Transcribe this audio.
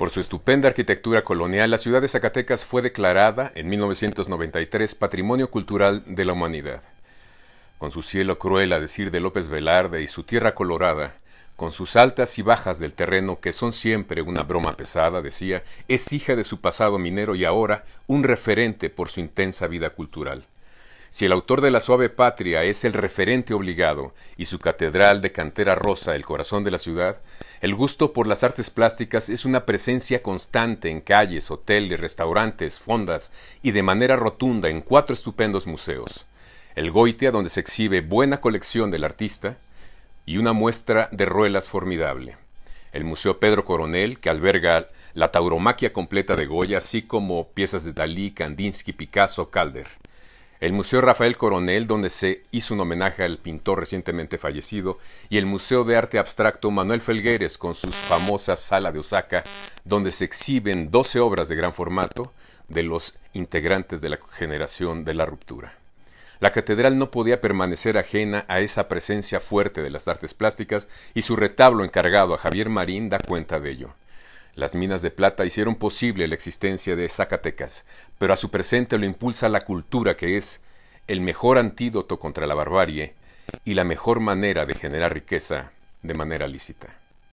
Por su estupenda arquitectura colonial, la ciudad de Zacatecas fue declarada en 1993 Patrimonio Cultural de la Humanidad. Con su cielo cruel, a decir de López Velarde, y su tierra colorada, con sus altas y bajas del terreno que son siempre una broma pesada, decía, es hija de su pasado minero y ahora un referente por su intensa vida cultural. Si el autor de La suave patria es el referente obligado y su catedral de cantera rosa el corazón de la ciudad, el gusto por las artes plásticas es una presencia constante en calles, hoteles, restaurantes, fondas y de manera rotunda en cuatro estupendos museos. El Goitia, donde se exhibe buena colección del artista, y una muestra de ruelas formidable. El Museo Pedro Coronel, que alberga la tauromaquia completa de Goya, así como piezas de Dalí, Kandinsky, Picasso, Calder el Museo Rafael Coronel, donde se hizo un homenaje al pintor recientemente fallecido, y el Museo de Arte Abstracto Manuel Felgueres, con su famosa Sala de Osaka, donde se exhiben 12 obras de gran formato de los integrantes de la generación de la ruptura. La catedral no podía permanecer ajena a esa presencia fuerte de las artes plásticas y su retablo encargado a Javier Marín da cuenta de ello. Las minas de plata hicieron posible la existencia de Zacatecas, pero a su presente lo impulsa la cultura que es el mejor antídoto contra la barbarie y la mejor manera de generar riqueza de manera lícita.